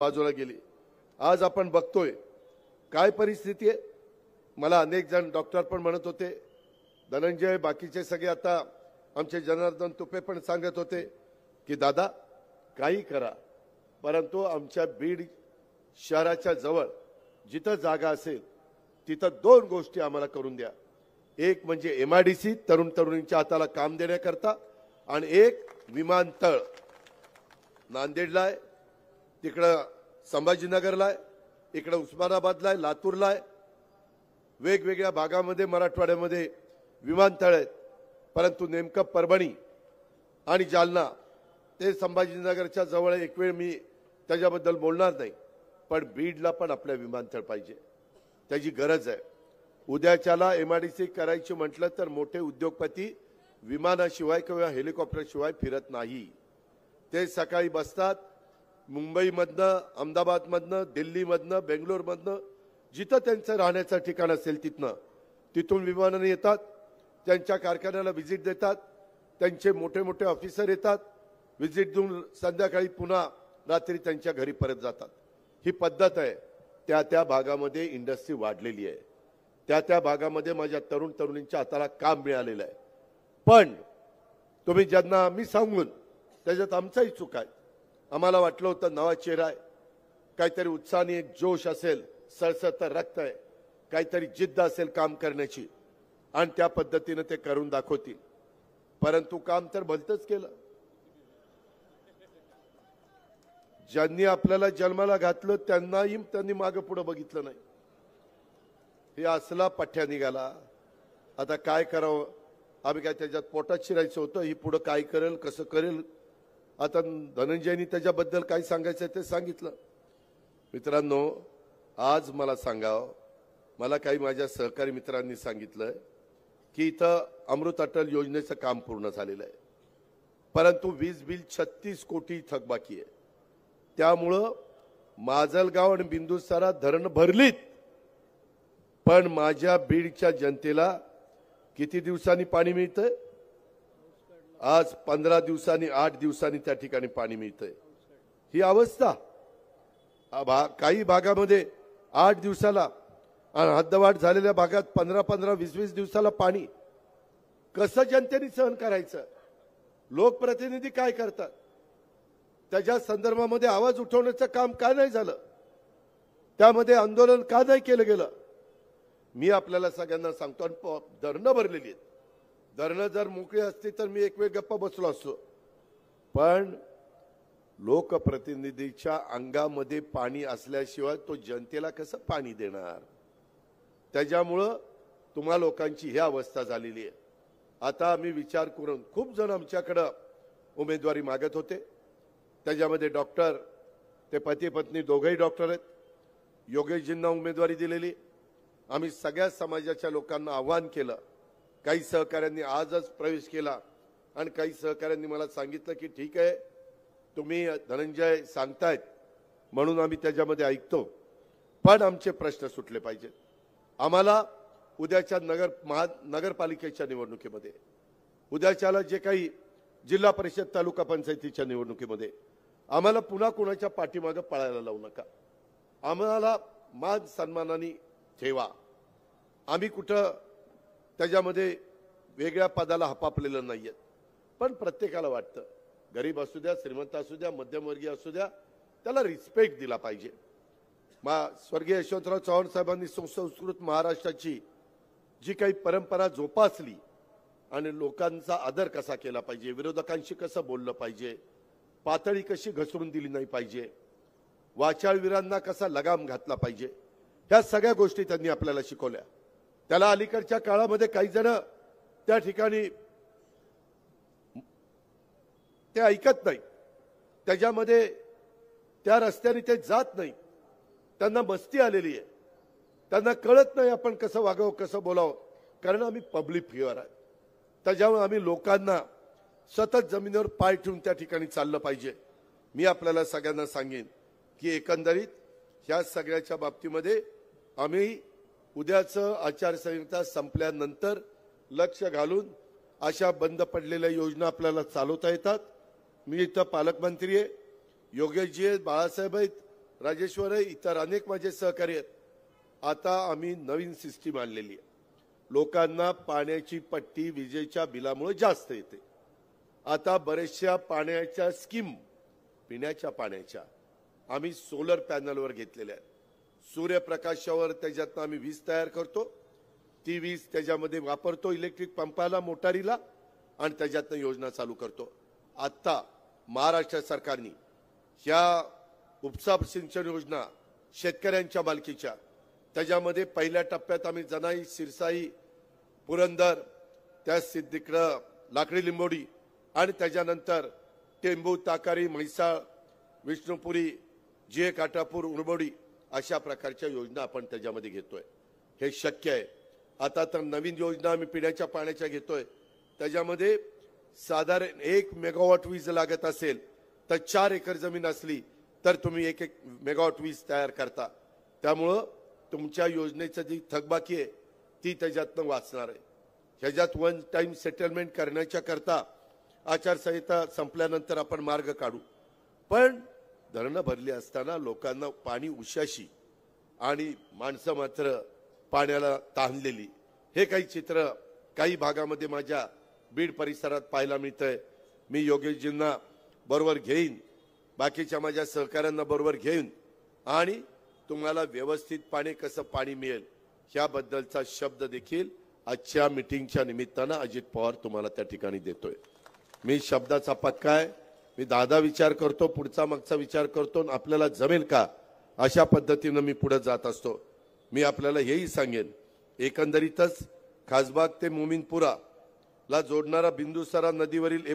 बाजूला गेली आज आपण बघतोय काय परिस्थिती आहे मला अनेक जण डॉक्टर पण म्हणत होते धनंजय बाकीचे सगळे आता आमचे जनार्दन तुपे पण सांगत होते की दादा काही करा परंतु आमच्या बीड शहराच्या जवळ जिथं जागा असेल तिथं दोन गोष्टी आम्हाला करून द्या एक म्हणजे एम आय डी सी तरुण तरुणींच्या हाताला काम देण्याकरता आणि एक विमानतळ नांदेडला आहे तिकडं संभाजीनगरला आहे इकडं उस्मानाबादला आहे लातूरला आहे वेगवेगळ्या भागामध्ये मराठवाड्यामध्ये विमानतळ आहेत परंतु नेमकं परभणी आणि जालना ते संभाजीनगरच्या जवळ एक वेळ मी त्याच्याबद्दल बोलणार नाही पण बीडला पण आपल्या विमानतळ पाहिजे त्याची गरज आहे उद्याच्याला एम आर डी सी करायची म्हटलं तर मोठे उद्योगपती विमानाशिवाय किंवा हेलिकॉप्टरशिवाय फिरत नाही ते सकाळी बसतात मुंबईमधनं अहमदाबादमधनं दिल्लीमधनं बेंगलोरमधनं जिथं त्यांचं राहण्याचं ठिकाण असेल तिथनं तिथून विमानाने येतात त्यांच्या कारखान्याला व्हिजिट देतात त्यांचे मोठे मोठे ऑफिसर येतात विजिट देऊन संध्याकाळी पुन्हा रात्री त्यांच्या घरी परत जातात ही पद्धत आहे त्या त्या भागामध्ये इंडस्ट्री वाढलेली आहे त्या त्या भागामध्ये माझ्या तरुण तरुणींच्या हाताला काम मिळालेलं आहे पण तुम्ही ज्यांना आम्ही सांगून त्याच्यात आमचाही चूक आहे आम्हाला वाटलं होतं नवा चेहरा आहे काहीतरी उत्साहाने एक जोश असेल सळसळत रक्त आहे काहीतरी जिद्द असेल काम करण्याची आणि त्या पद्धतीनं ते करून दाखवतील परंतु काम तर भलतच केलं ज्यांनी आपल्याला जन्माला घातलं त्यांनाही त्यांनी मागं पुढं बघितलं नाही हे असला पठ्या निघाला आता काय करावं आम्ही काय त्याच्यात पोटात शिरायचं होतं ही पुढं काय करेल कसं करेल आता धनंजयनी त्याच्याबद्दल काय सांगायचं ते सांगितलं मित्रांनो आज मला सांगाव मला काही माझ्या सहकारी मित्रांनी सांगितलं की इथं अमृत अटल योजनेचं काम पूर्ण झालेलं आहे परंतु वीज बिल छत्तीस कोटी थकबाकी आहे त्यामुळं माजलगाव आणि बिंदुसारा धरण भरलीत पण माझ्या बीडच्या जनतेला किती दिवसांनी पाणी मिळतं आज पंधरा दिवसांनी आठ दिवसांनी त्या ठिकाणी पाणी मिळतंय ही अवस्था भा, काही भागामध्ये आठ दिवसाला हद्दवाढ झालेल्या भागात पंधरा पंधरा वीस वीस दिवसाला पाणी कसं जनतेने सहन करायचं लोकप्रतिनिधी काय करतात त्याच्या संदर्भामध्ये आवाज उठवण्याचं काम का नाही झालं त्यामध्ये आंदोलन का नाही केलं गेलं मी आपल्याला सगळ्यांना सांगतो आणि धरणं भरलेली आहेत धरणं जर मोकळी असती तर मी एक वेळ गप्पा बसलो असतो पण लोकप्रतिनिधीच्या अंगामध्ये पाणी असल्याशिवाय तो जनतेला कसं पाणी देणार त्याच्यामुळं तुम्हा लोकांची ही अवस्था झालेली आहे आता आम्ही विचार करून खूप जण आमच्याकडं उमेदवारी मागत होते त्याच्यामध्ये डॉक्टर ते पती पत्नी दोघंही डॉक्टर आहेत योगेशजींना उमेदवारी दिलेली आम्ही सगळ्या समाजाच्या लोकांना आव्हान केलं काही सहकाऱ्यांनी आजच प्रवेश केला आणि काही सहकाऱ्यांनी मला सांगितलं की ठीक आहे तुम्ही धनंजय सांगतायत म्हणून आम्ही त्याच्यामध्ये ऐकतो पण आमचे प्रश्न सुटले पाहिजेत आम्हाला उद्याच्या नगर महा नगरपालिकेच्या निवडणुकीमध्ये उद्याच्याला जे काही जिल्हा परिषद तालुका पंचायतीच्या निवडणुकीमध्ये आम्हाला पुन्हा कोणाच्या पाठीमागं पळायला लावू नका आम्हाला मान सन्मानाने ठेवा आम्ही कुठं त्याच्यामध्ये वेगळ्या पदाला हपापलेलं नाही आहेत पण प्रत्येकाला वाटतं गरीब असू द्या श्रीमंत असू द्या मध्यमवर्गीय असू द्या त्याला रिस्पेक्ट दिला पाहिजे मा स्वर्गीय यशवंतराव चव्हाण साहेबांनी सुसंस्कृत महाराष्ट्राची जी काही परंपरा जोपासली आणि लोकांचा आदर कसा केला पाहिजे विरोधकांशी कसं बोललं पाहिजे पातळी कशी घसरून दिली नाही पाहिजे वाचाळवीरांना कसा लगाम घातला पाहिजे ह्या सगळ्या गोष्टी त्यांनी आपल्याला शिकवल्या त्याला अलीकडच्या काळामध्ये काही जण त्या ठिकाणी ते ऐकत नाही त्याच्यामध्ये त्या रस्त्याने ते जात नाही त्यांना मस्ती आलेली आहे त्यांना कळत नाही आपण कसं वागावं कसं बोलावं कारण आम्ही पब्लिक फिअर आहे त्याच्यामुळे आम्ही लोकांना सतत जमिनीवर पाय ठेवून त्या ठिकाणी चाललं पाहिजे मी आपल्याला सगळ्यांना सांगेन की एकंदरीत ह्या सगळ्याच्या बाबतीमध्ये आम्ही उद्याचं आचारसंहिता संपल्यानंतर लक्ष घालून अशा बंद पडलेल्या योजना आपल्याला चालवता येतात मी इथं पालकमंत्री आहे योगेशजी आहेत बाळासाहेब आहेत राजेश्वर आहे इतर अनेक माझे सहकारी आहेत आता आम्ही नवीन सिस्टीम आणलेली आहे लोकांना पाण्याची पट्टी विजेच्या बिलामुळे जास्त येते आता बऱ्याचशा पाण्याच्या स्कीम पिण्याच्या पाण्याच्या आम्ही सोलर पॅनलवर घेतलेल्या आहेत सूर्यप्रकाशावर त्याच्यातनं आम्ही वीज तयार करतो ती वीज त्याच्यामध्ये वापरतो इलेक्ट्रिक पंपाला मोटारीला आणि त्याच्यातनं योजना चालू करतो आत्ता महाराष्ट्र सरकारनी ह्या उपसा सिंचन योजना शेतकऱ्यांच्या मालकीच्या त्याच्यामध्ये पहिल्या टप्प्यात आम्ही जनाई सिरसाई पुरंदर त्या तिकडं लाकडी लिंबोडी आणि त्याच्यानंतर टेंबू ताकारी म्हैसाळ विष्णुपुरी जे काटापूर उरबोडी अशा प्रकारच्या योजना आपण त्याच्यामध्ये घेतोय हे शक्य आहे आता तर नवीन योजना आम्ही पिण्याच्या पाण्याच्या घेतोय त्याच्यामध्ये साधारण एक मेगावॉट वीज लागत असेल तर चार एकर जमीन असली तर तुम्ही एक एक मेगावॉट वीज तयार करता त्यामुळं तुमच्या योजनेचं जी थकबाकी आहे ती त्याच्यातनं वाचणार आहे ह्याच्यात वन टाईम सेटलमेंट करण्याच्या करता आचारसंहिता संपल्यानंतर आपण मार्ग काढू पण धरणं भरली असताना लोकांना पाणी उशाशी आणि माणसं मात्र पाण्याला ताणलेली हे काही चित्र काही भागामध्ये माझ्या बीड परिसरात पाहायला मिळतंय मी योगेशजींना बरोबर घेईन बाकीच्या माझ्या सहकाऱ्यांना बरोबर घेईन आणि तुम्हाला व्यवस्थित पाणी कसं पाणी मिळेल ह्याबद्दलचा शब्द देखील आजच्या मिटिंगच्या निमित्तानं अजित पवार तुम्हाला त्या ठिकाणी देतोय मी शब्दाचा पक्का आहे मी दादा विचार करतो पुढचा मागचा विचार करतो आपल्याला जमेल का अशा पद्धतीनं मी पुढे जात असतो मी आपल्याला हेही सांगेन एकंदरीतच खासबाग ते ला जोडणारा बिंदुसरा नदीवरील